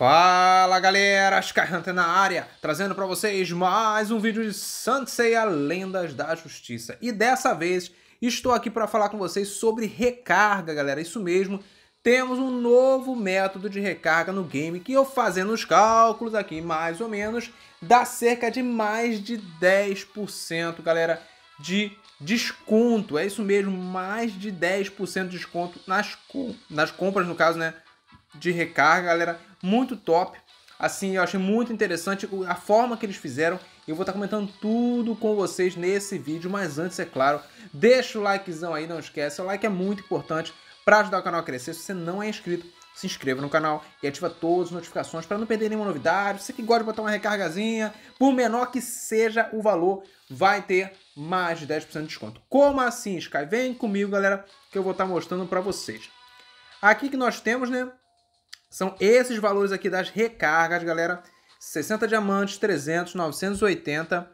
Fala galera, Skyhunter na área, trazendo para vocês mais um vídeo de Sanseia Lendas da Justiça. E dessa vez estou aqui para falar com vocês sobre recarga, galera. Isso mesmo, temos um novo método de recarga no game que eu fazendo os cálculos aqui, mais ou menos, dá cerca de mais de 10%, galera, de desconto. É isso mesmo, mais de 10% de desconto nas, nas compras, no caso, né? de recarga, galera. Muito top. Assim, eu achei muito interessante a forma que eles fizeram. Eu vou estar tá comentando tudo com vocês nesse vídeo, mas antes, é claro, deixa o likezão aí, não esquece. O like é muito importante para ajudar o canal a crescer. Se você não é inscrito, se inscreva no canal e ativa todas as notificações para não perder nenhuma novidade. Você que gosta de botar uma recargazinha, por menor que seja o valor, vai ter mais de 10% de desconto. Como assim, Sky? Vem comigo, galera, que eu vou estar tá mostrando para vocês. Aqui que nós temos, né, são esses valores aqui das recargas, galera. 60 diamantes, 300, 980,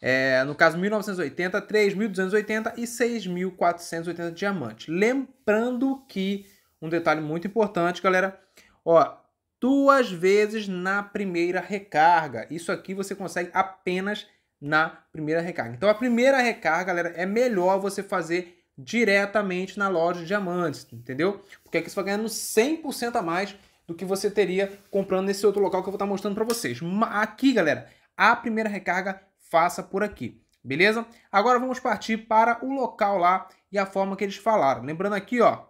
é, no caso 1980, 3.280 e 6.480 diamantes. Lembrando que, um detalhe muito importante, galera, ó, duas vezes na primeira recarga. Isso aqui você consegue apenas na primeira recarga. Então a primeira recarga, galera, é melhor você fazer diretamente na loja de diamantes, entendeu? Porque aqui você vai ganhando 100% a mais do que você teria comprando nesse outro local que eu vou estar mostrando para vocês. Aqui, galera, a primeira recarga faça por aqui, beleza? Agora vamos partir para o local lá e a forma que eles falaram. Lembrando aqui, ó,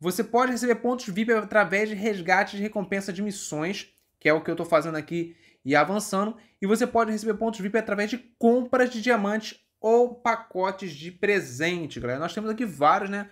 você pode receber pontos VIP através de resgate de recompensa de missões, que é o que eu estou fazendo aqui e avançando, e você pode receber pontos VIP através de compras de diamantes ou pacotes de presente, galera. Nós temos aqui vários, né?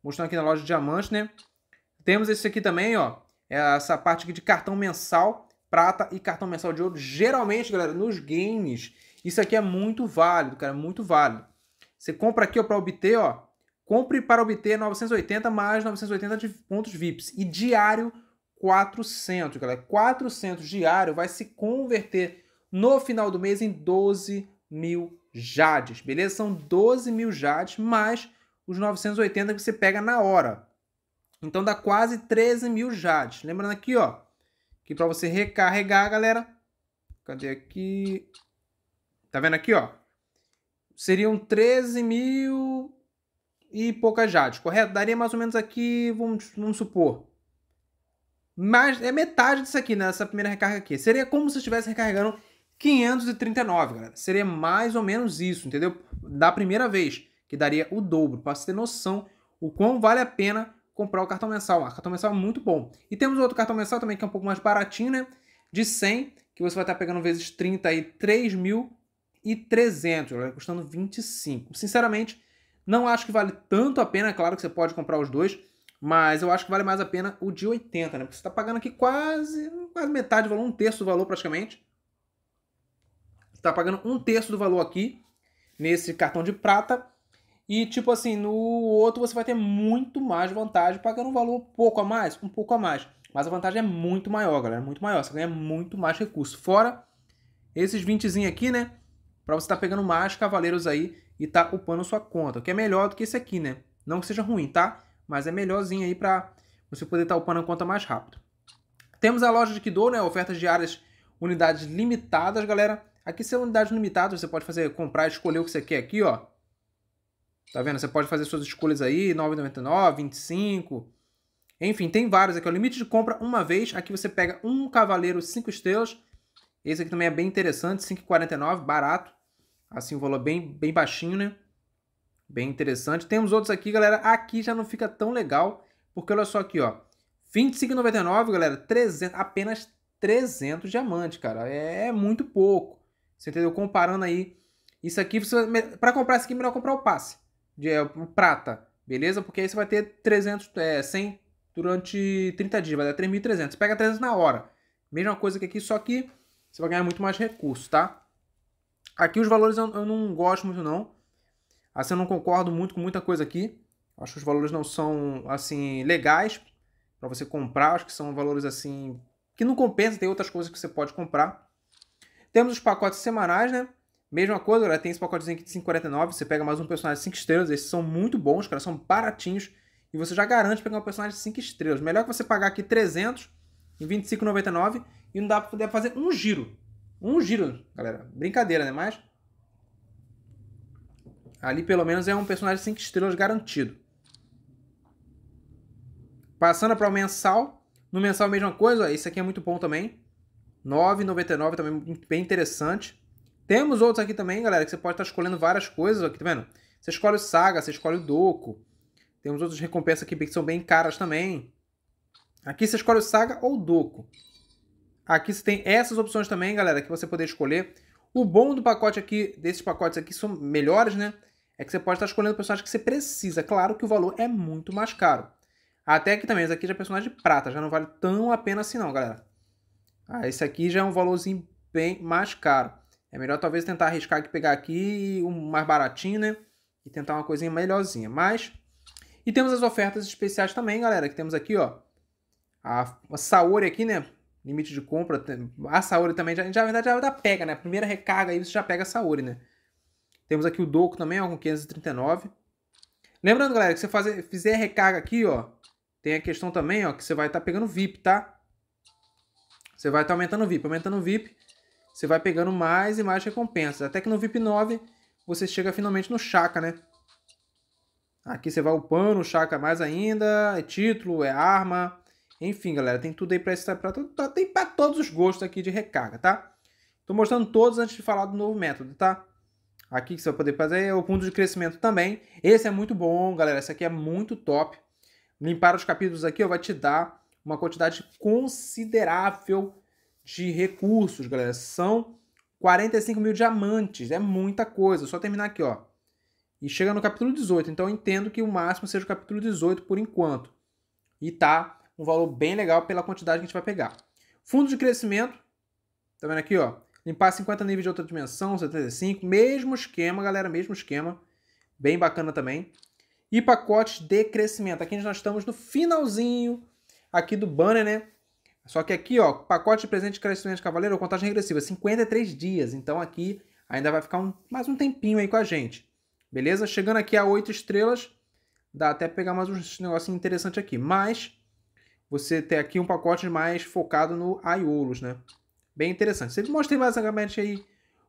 Mostrando aqui na loja de diamantes, né? Temos esse aqui também, ó essa parte aqui de cartão mensal, prata e cartão mensal de ouro. Geralmente, galera, nos games, isso aqui é muito válido, cara, muito válido. Você compra aqui para obter, ó, compre para obter 980 mais 980 de pontos VIPs e diário 400, galera. 400 diário vai se converter no final do mês em 12 mil jades, beleza? São 12 mil jades mais os 980 que você pega na hora. Então dá quase 13 mil jades. Lembrando aqui, ó, que para você recarregar, galera, cadê aqui? Tá vendo aqui, ó? Seriam 13 mil e poucas jades, correto? Daria mais ou menos aqui, vamos, vamos supor, mas é metade disso aqui, nessa né? primeira recarga aqui. Seria como se estivesse recarregando 539, galera. Seria mais ou menos isso, entendeu? Da primeira vez, que daria o dobro, para você ter noção o quão vale a pena comprar o cartão mensal. O ah, cartão mensal é muito bom. E temos outro cartão mensal também que é um pouco mais baratinho, né? De 100, que você vai estar pegando vezes 30 aí, 3.300, custando 25. Sinceramente, não acho que vale tanto a pena. É claro que você pode comprar os dois, mas eu acho que vale mais a pena o de 80, né? Porque você está pagando aqui quase, quase metade do valor, um terço do valor praticamente. Você está pagando um terço do valor aqui nesse cartão de prata e, tipo assim, no outro você vai ter muito mais vantagem, pagando um valor pouco a mais, um pouco a mais. Mas a vantagem é muito maior, galera, é muito maior. Você ganha muito mais recurso. Fora esses 20 aqui, né? Pra você estar tá pegando mais cavaleiros aí e tá upando sua conta. O que é melhor do que esse aqui, né? Não que seja ruim, tá? Mas é melhorzinho aí pra você poder estar tá upando a conta mais rápido. Temos a loja de Kidou, né? Ofertas diárias, unidades limitadas, galera. Aqui são unidades limitadas, você pode fazer comprar, escolher o que você quer aqui, ó. Tá vendo? Você pode fazer suas escolhas aí, 9,99, 25. Enfim, tem vários aqui. O limite de compra uma vez. Aqui você pega um cavaleiro 5 estrelas. Esse aqui também é bem interessante, 5,49, barato. Assim, o um valor bem, bem baixinho, né? Bem interessante. Temos outros aqui, galera. Aqui já não fica tão legal, porque olha só aqui, ó. 25,99, galera, 300, apenas 300 diamantes, cara. É, é muito pouco. Você entendeu? Comparando aí isso aqui, para comprar isso aqui, é melhor comprar o passe de é, prata, beleza? Porque aí você vai ter 300, é, 100 durante 30 dias, vai dar 3.300. pega 300 na hora. Mesma coisa que aqui, só que você vai ganhar muito mais recursos, tá? Aqui os valores eu, eu não gosto muito não. Assim, eu não concordo muito com muita coisa aqui. Acho que os valores não são, assim, legais para você comprar. Acho que são valores, assim, que não compensa. Tem outras coisas que você pode comprar. Temos os pacotes semanais, né? Mesma coisa, galera, tem esse pacotezinho aqui de 5,49, você pega mais um personagem 5 estrelas, esses são muito bons, cara, são baratinhos, e você já garante pegar um personagem 5 estrelas. Melhor que você pagar aqui 300 em 25,99 e não dá pra poder fazer um giro. Um giro, galera. Brincadeira, né? Mas ali pelo menos é um personagem 5 estrelas garantido. Passando para o mensal, no mensal a mesma coisa, ó, esse aqui é muito bom também. 9,99 também bem interessante. Temos outros aqui também, galera, que você pode estar tá escolhendo várias coisas aqui, tá vendo? Você escolhe o Saga, você escolhe o Doco. Temos outras recompensas aqui que são bem caras também. Aqui você escolhe o Saga ou o Doco. Aqui você tem essas opções também, galera, que você poder escolher. O bom do pacote aqui, desses pacotes aqui, são melhores, né? É que você pode estar tá escolhendo o personagem que você precisa. Claro que o valor é muito mais caro. Até aqui também, esse aqui já é personagem prata, já não vale tão a pena assim não, galera. Ah, esse aqui já é um valorzinho bem mais caro. É melhor talvez tentar arriscar que pegar aqui o um mais baratinho, né? E tentar uma coisinha melhorzinha. Mas. E temos as ofertas especiais também, galera. Que temos aqui, ó. A, a Saori aqui, né? Limite de compra. A Saori também, já, já, na verdade, já pega, né? Primeira recarga aí você já pega a Saori, né? Temos aqui o Doco também, ó, com 539. Lembrando, galera, que você fazer, fizer a recarga aqui, ó. Tem a questão também, ó, que você vai estar tá pegando VIP, tá? Você vai estar tá aumentando o VIP. Aumentando o VIP, você vai pegando mais e mais recompensas. Até que no VIP 9 você chega finalmente no Chaka, né? Aqui você vai upando o Chaka mais ainda, é título, é arma. Enfim, galera, tem tudo aí para esse, pra, pra, tem pra todos os gostos aqui de recarga, tá? Tô mostrando todos antes de falar do novo método, tá? Aqui que você vai poder fazer é o ponto de crescimento também. Esse é muito bom, galera. Esse aqui é muito top. Limpar os capítulos aqui ó, vai te dar uma quantidade considerável de recursos, galera. São 45 mil diamantes. É muita coisa. Só terminar aqui, ó. E chega no capítulo 18. Então eu entendo que o máximo seja o capítulo 18 por enquanto. E tá um valor bem legal pela quantidade que a gente vai pegar. Fundo de crescimento. Tá vendo aqui, ó? Limpar 50 níveis de outra dimensão, 75. Mesmo esquema, galera. Mesmo esquema. Bem bacana também. E pacotes de crescimento. Aqui nós estamos no finalzinho aqui do banner, né? Só que aqui, ó, pacote de presente de crescimento de cavaleiro, contagem regressiva, 53 dias. Então aqui ainda vai ficar um, mais um tempinho aí com a gente. Beleza? Chegando aqui a 8 estrelas, dá até pegar mais um negócio interessante aqui. Mas você tem aqui um pacote mais focado no Aiolos, né? Bem interessante. Sempre mostrei basicamente aí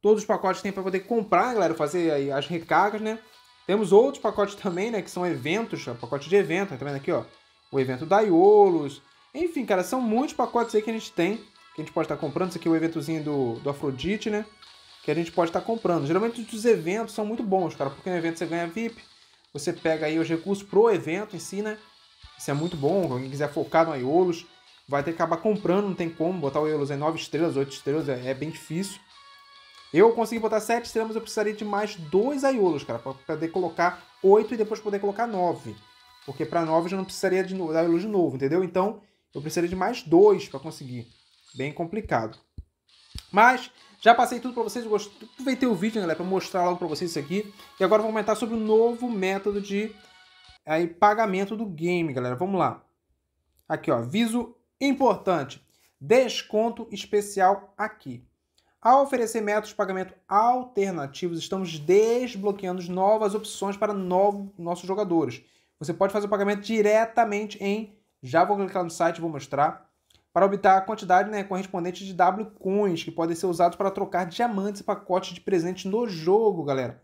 todos os pacotes que tem para poder comprar, galera, fazer aí as recargas, né? Temos outros pacotes também, né? Que são eventos, pacote de evento, tá vendo aqui, ó? O evento da Iolos, enfim, cara, são muitos pacotes aí que a gente tem, que a gente pode estar comprando. Isso aqui é o eventozinho do, do Afrodite, né? Que a gente pode estar comprando. Geralmente os eventos são muito bons, cara, porque no evento você ganha VIP, você pega aí os recursos pro evento em si, né? Isso é muito bom. Quem quiser focar no Aiolos, vai ter que acabar comprando, não tem como. Botar o Aiolos em 9 estrelas, 8 estrelas, é, é bem difícil. Eu consegui botar 7 estrelas, eu precisaria de mais dois aiolos, cara, para poder colocar 8 e depois poder colocar 9. Porque para 9 eu já não precisaria de aiolos de novo, entendeu? Então, eu precisaria de mais dois para conseguir. Bem complicado. Mas já passei tudo para vocês. gost... Aproveitei o vídeo, né, galera, para mostrar logo para vocês isso aqui. E agora vou comentar sobre o novo método de aí, pagamento do game, galera. Vamos lá. Aqui, ó. Viso importante. Desconto especial aqui. Ao oferecer métodos de pagamento alternativos, estamos desbloqueando novas opções para novos nossos jogadores. Você pode fazer o pagamento diretamente em já vou clicar no site e vou mostrar. Para obter a quantidade né, correspondente de W coins, que podem ser usados para trocar diamantes e pacotes de presentes no jogo, galera.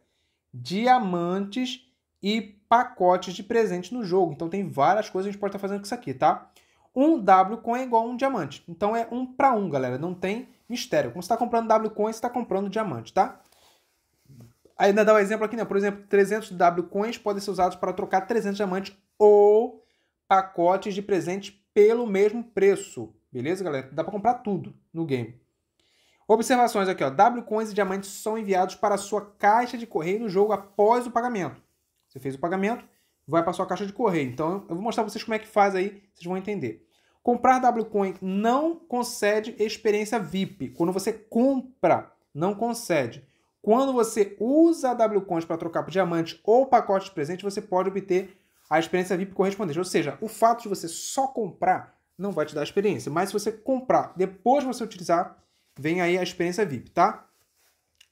Diamantes e pacotes de presentes no jogo. Então tem várias coisas que a gente pode estar fazendo com isso aqui, tá? Um W coin é igual a um diamante. Então é um para um, galera. Não tem mistério. Como você está comprando W coin, você está comprando diamante, tá? Ainda dá um exemplo aqui, né? Por exemplo, 300 W coins podem ser usados para trocar 300 diamantes ou pacotes de presente pelo mesmo preço. Beleza, galera? Dá para comprar tudo no game. Observações aqui, ó. W-Coins e diamantes são enviados para a sua caixa de correio no jogo após o pagamento. Você fez o pagamento, vai para a sua caixa de correio. Então, eu vou mostrar para vocês como é que faz aí, vocês vão entender. Comprar W-Coin não concede experiência VIP. Quando você compra, não concede. Quando você usa W-Coins para trocar por diamantes ou pacote de presente, você pode obter a experiência VIP correspondente. Ou seja, o fato de você só comprar não vai te dar experiência. Mas se você comprar, depois você utilizar, vem aí a experiência VIP, tá?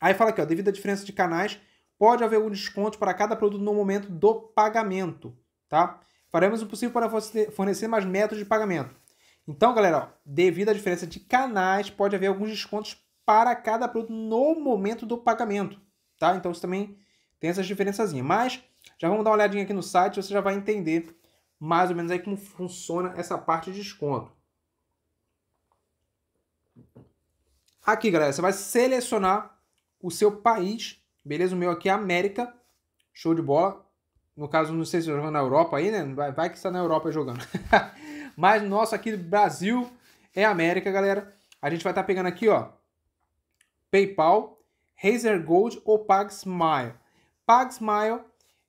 Aí fala aqui, ó, devido à diferença de canais, pode haver um desconto para cada produto no momento do pagamento, tá? Faremos o possível para fornecer mais métodos de pagamento. Então, galera, ó, devido à diferença de canais, pode haver alguns descontos para cada produto no momento do pagamento, tá? Então, você também tem essas diferençazinhas. Mas já vamos dar uma olhadinha aqui no site, você já vai entender mais ou menos aí como funciona essa parte de desconto. Aqui, galera, você vai selecionar o seu país, beleza? O meu aqui é América, show de bola. No caso, não sei se tá jogando na Europa aí, né? Vai, vai que está na Europa jogando. Mas nosso aqui do Brasil é América, galera. A gente vai estar tá pegando aqui, ó, PayPal, Razer Gold ou PagSmile. PagSmile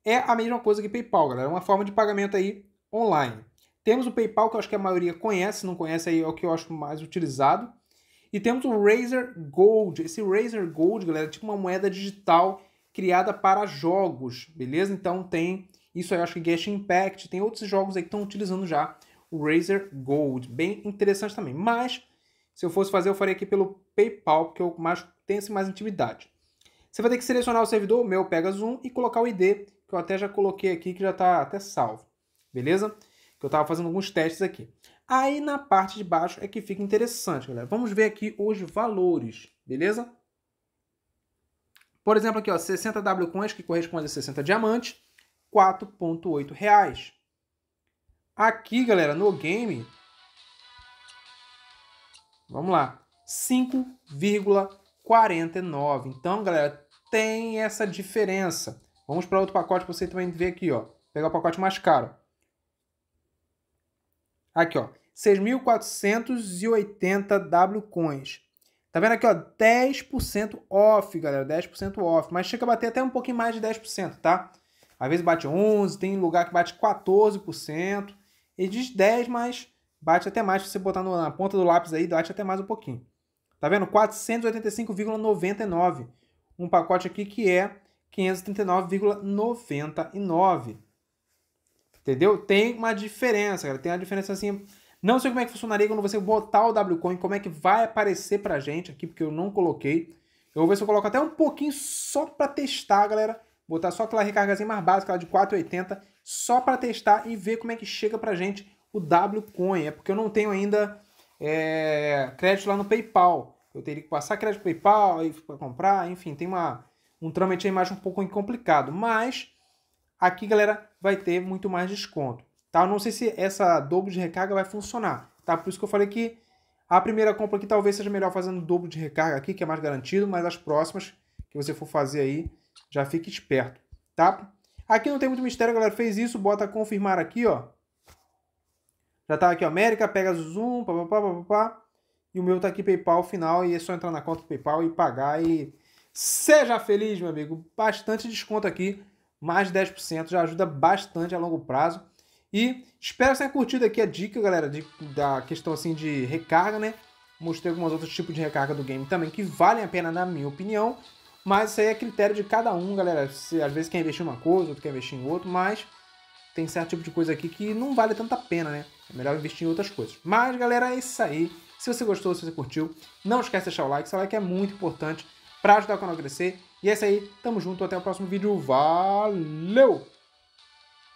é a mesma coisa que PayPal, galera. É uma forma de pagamento aí online. Temos o PayPal, que eu acho que a maioria conhece, não conhece aí, é o que eu acho mais utilizado. E temos o Razer Gold. Esse Razer Gold, galera, é tipo uma moeda digital criada para jogos, beleza? Então tem isso aí, eu acho que Genshin Impact, tem outros jogos aí que estão utilizando já o Razer Gold. Bem interessante também. Mas, se eu fosse fazer, eu faria aqui pelo PayPal, porque eu mais, tenho assim, mais intimidade. Você vai ter que selecionar o servidor, o meu PegaZoom, e colocar o ID, que eu até já coloquei aqui, que já está até salvo. Beleza? Que eu estava fazendo alguns testes aqui. Aí na parte de baixo é que fica interessante, galera. Vamos ver aqui os valores, beleza? Por exemplo, aqui, ó, 60 W coins, que corresponde a 60 diamantes, 4.8 reais. Aqui, galera, no game, vamos lá, 5,49. Então, galera, tem essa diferença. Vamos para outro pacote para você também ver aqui, ó. Pegar o pacote mais caro. Aqui, ó. 6.480 coins. Tá vendo aqui, ó? 10% off, galera. 10% off. Mas chega a bater até um pouquinho mais de 10%, tá? Às vezes bate 11%, tem lugar que bate 14%. Ele diz 10%, mas bate até mais. Se você botar no, na ponta do lápis aí, bate até mais um pouquinho. Tá vendo? 485,99 um pacote aqui que é 539,99. Entendeu? Tem uma diferença, cara. Tem uma diferença assim. Não sei como é que funcionaria quando você botar o Wcoin, como é que vai aparecer pra gente aqui, porque eu não coloquei. Eu vou ver se eu coloco até um pouquinho só para testar, galera. Botar só aquela recargazinha mais básica, lá de 4,80, só para testar e ver como é que chega pra gente o Wcoin. É porque eu não tenho ainda é, crédito lá no PayPal eu teria que passar crédito PayPal para comprar, enfim, tem uma um trâmite aí mais um pouco complicado, mas aqui, galera, vai ter muito mais desconto, tá? Eu não sei se essa dobro de recarga vai funcionar, tá? Por isso que eu falei que a primeira compra aqui talvez seja melhor fazendo dobro de recarga aqui, que é mais garantido, mas as próximas que você for fazer aí, já fique esperto, tá? Aqui não tem muito mistério, galera, fez isso, bota confirmar aqui, ó. Já tá aqui, ó, América, pega zoom, papapá, papapá. E o meu tá aqui PayPal final e é só entrar na conta do PayPal e pagar e seja feliz, meu amigo. Bastante desconto aqui, mais 10%, já ajuda bastante a longo prazo. E espero que tenha curtido aqui a dica, galera, de, da questão assim de recarga, né? Mostrei alguns outros tipos de recarga do game também que valem a pena, na minha opinião. Mas isso aí é critério de cada um, galera. Se, às vezes quer investir em uma coisa, outro quer investir em outro, mas tem certo tipo de coisa aqui que não vale tanta pena, né? É melhor investir em outras coisas. Mas, galera, é isso aí. Se você gostou, se você curtiu, não esquece de deixar o like. Seu like é muito importante para ajudar o canal a crescer. E é isso aí. Tamo junto. Até o próximo vídeo. Valeu!